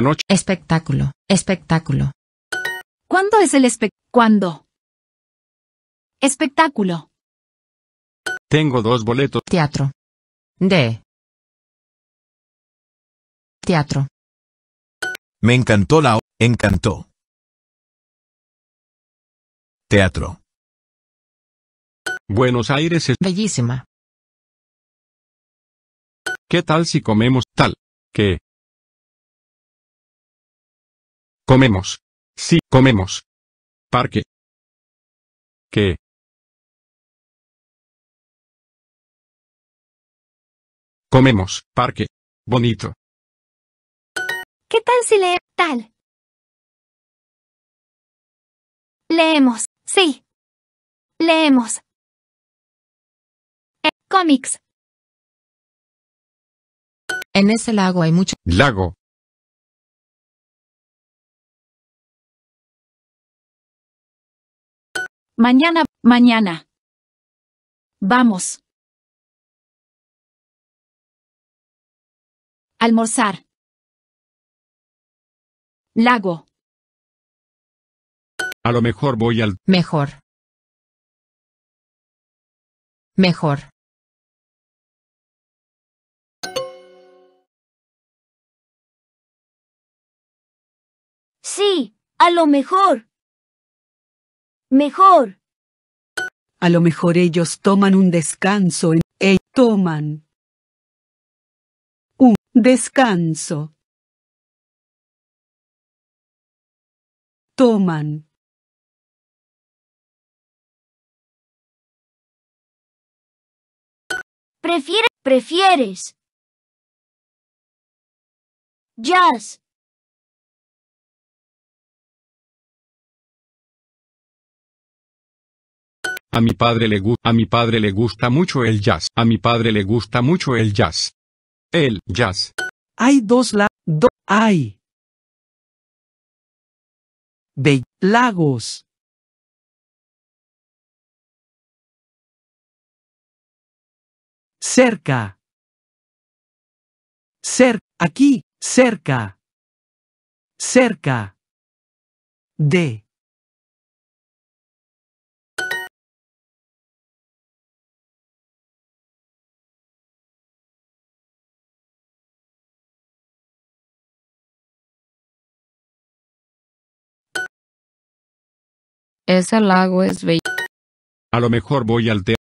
noche Espectáculo, espectáculo. ¿Cuándo es el espectáculo? ¿Cuándo? Espectáculo. Tengo dos boletos. Teatro. De. Teatro. Me encantó la... Encantó. Teatro. Buenos Aires es... Bellísima. ¿Qué tal si comemos tal? ¿Qué? Comemos. Sí, comemos. Parque. ¿Qué? Comemos, parque. Bonito. ¿Qué tal si leer tal? Leemos, sí. Leemos. Eh, cómics. En ese lago hay mucho... Lago. Mañana, mañana. Vamos. Almorzar. Lago. A lo mejor voy al... Mejor. Mejor. Sí, a lo mejor. Mejor. A lo mejor ellos toman un descanso en... toman. Un descanso. Toman. Prefiere, prefieres. Jazz. A mi padre le a mi padre le gusta mucho el jazz. A mi padre le gusta mucho el jazz. El jazz. Hay dos la do hay. lagos. Cerca. cerca aquí, cerca. Cerca. De. Ese lago es bello. A lo mejor voy al teatro.